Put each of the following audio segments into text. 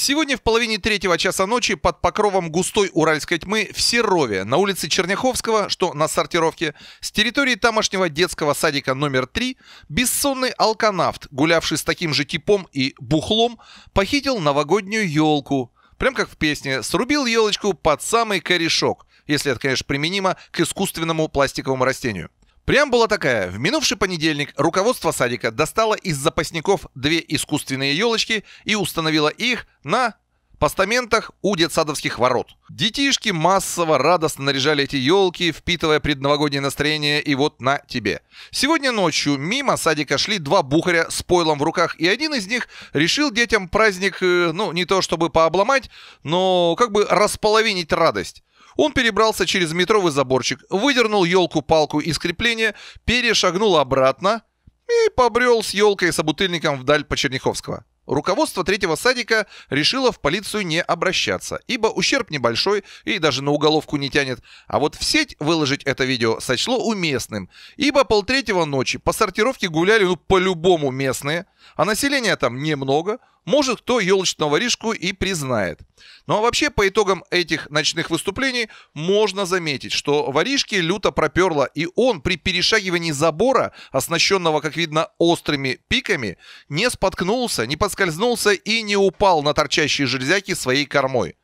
Сегодня в половине третьего часа ночи под покровом густой уральской тьмы в Серове на улице Черняховского, что на сортировке, с территории тамошнего детского садика номер 3, бессонный алканавт, гулявший с таким же типом и бухлом, похитил новогоднюю елку. Прям как в песне, срубил елочку под самый корешок, если это, конечно, применимо к искусственному пластиковому растению. Прям была такая. В минувший понедельник руководство садика достало из запасников две искусственные елочки и установило их на постаментах у детсадовских ворот. Детишки массово радостно наряжали эти елки, впитывая предновогоднее настроение и вот на тебе. Сегодня ночью мимо садика шли два бухаря с пойлом в руках, и один из них решил детям праздник, э, ну, не то чтобы пообломать, но как бы располовинить радость. Он перебрался через метровый заборчик, выдернул елку-палку из крепления, перешагнул обратно и побрел с елкой и собутыльником вдаль по Черняховского. Руководство третьего садика решило в полицию не обращаться, ибо ущерб небольшой и даже на уголовку не тянет. А вот в сеть выложить это видео сочло уместным, ибо полтретьего ночи по сортировке гуляли ну по-любому местные, а населения там немного, может, кто елочного воришку и признает. Ну а вообще, по итогам этих ночных выступлений можно заметить, что воришки люто проперло, и он при перешагивании забора, оснащенного, как видно, острыми пиками, не споткнулся, не подскользнулся и не упал на торчащие железяки своей кормой.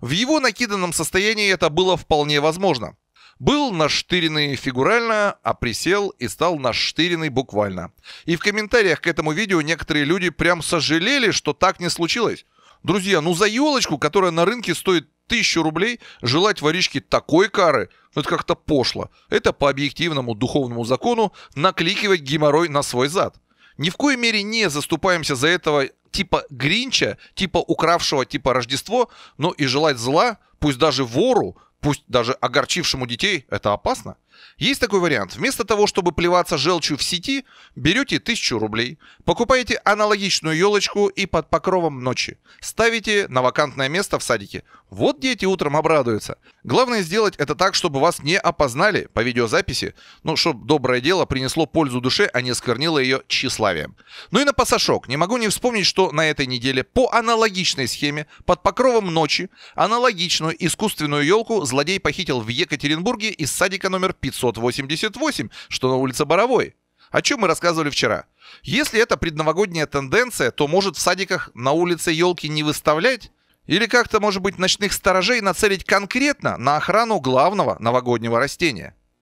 В его накиданном состоянии это было вполне возможно. Был наштыренный фигурально, а присел и стал наштыренный буквально. И в комментариях к этому видео некоторые люди прям сожалели, что так не случилось. Друзья, ну за елочку, которая на рынке стоит тысячу рублей, желать воришке такой кары, ну это как-то пошло. Это по объективному духовному закону накликивать геморрой на свой зад. Ни в коей мере не заступаемся за этого типа Гринча, типа укравшего типа Рождество, но и желать зла, пусть даже вору, пусть даже огорчившему детей, это опасно. Есть такой вариант. Вместо того, чтобы плеваться желчью в сети, берете 1000 рублей, покупаете аналогичную елочку и под покровом ночи ставите на вакантное место в садике. Вот дети утром обрадуются. Главное сделать это так, чтобы вас не опознали по видеозаписи, ну, чтобы доброе дело принесло пользу душе, а не сквернило ее тщеславием. Ну и на пасашок. Не могу не вспомнить, что на этой неделе по аналогичной схеме под покровом ночи аналогичную искусственную елку злодей похитил в Екатеринбурге из садика номер 588, что на улице Боровой. О чем мы рассказывали вчера. Если это предновогодняя тенденция, то может в садиках на улице елки не выставлять? Или как-то, может быть, ночных сторожей нацелить конкретно на охрану главного новогоднего растения?